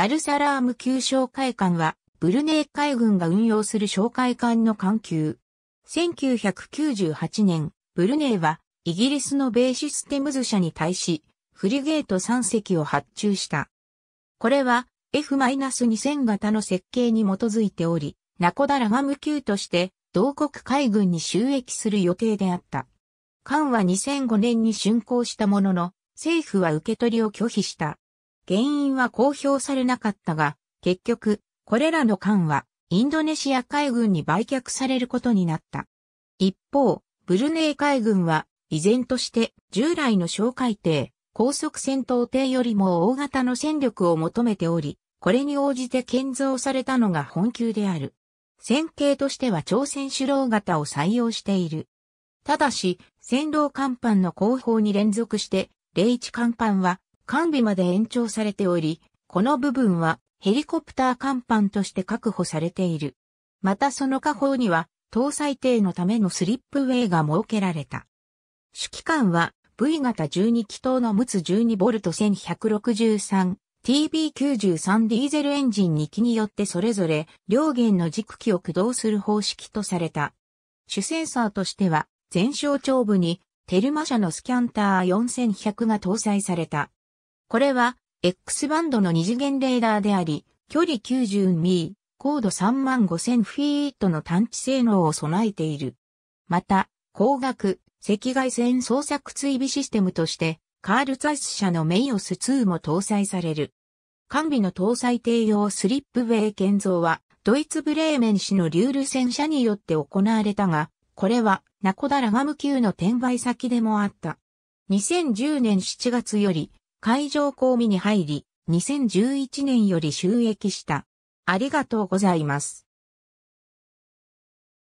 ダルサラーム級哨戒艦は、ブルネイ海軍が運用する哨戒艦の艦級。1998年、ブルネイは、イギリスのベーシステムズ社に対し、フリゲート3隻を発注した。これは、F-2000 型の設計に基づいており、ナコダラガム級として、同国海軍に収益する予定であった。艦は2005年に竣工したものの、政府は受け取りを拒否した。原因は公表されなかったが、結局、これらの艦はインドネシア海軍に売却されることになった。一方、ブルネイ海軍は依然として従来の哨戒艇、高速戦闘艇よりも大型の戦力を求めており、これに応じて建造されたのが本級である。戦型としては朝鮮首脳型を採用している。ただし、戦闘甲板の後方に連続して、零一甲板は完備まで延長されており、この部分はヘリコプター甲板として確保されている。またその下方には、搭載艇のためのスリップウェイが設けられた。主機関は V 型12気筒の陸奥 12V1163 TB93 ディーゼルエンジン2機によってそれぞれ両弦の軸機を駆動する方式とされた。主センサーとしては前小長部にテルマ社のスキャンター4100が搭載された。これは、X バンドの二次元レーダーであり、距離90ミー、高度35000フィートの探知性能を備えている。また、光学、赤外線捜索追尾システムとして、カールザイス社のメイオス2も搭載される。完備の搭載低用スリップウェイ建造は、ドイツブレーメン市のリュール戦車によって行われたが、これはナコダラガム級の転売先でもあった。2010年7月より会場公務に入り、2011年より収益した。ありがとうございます。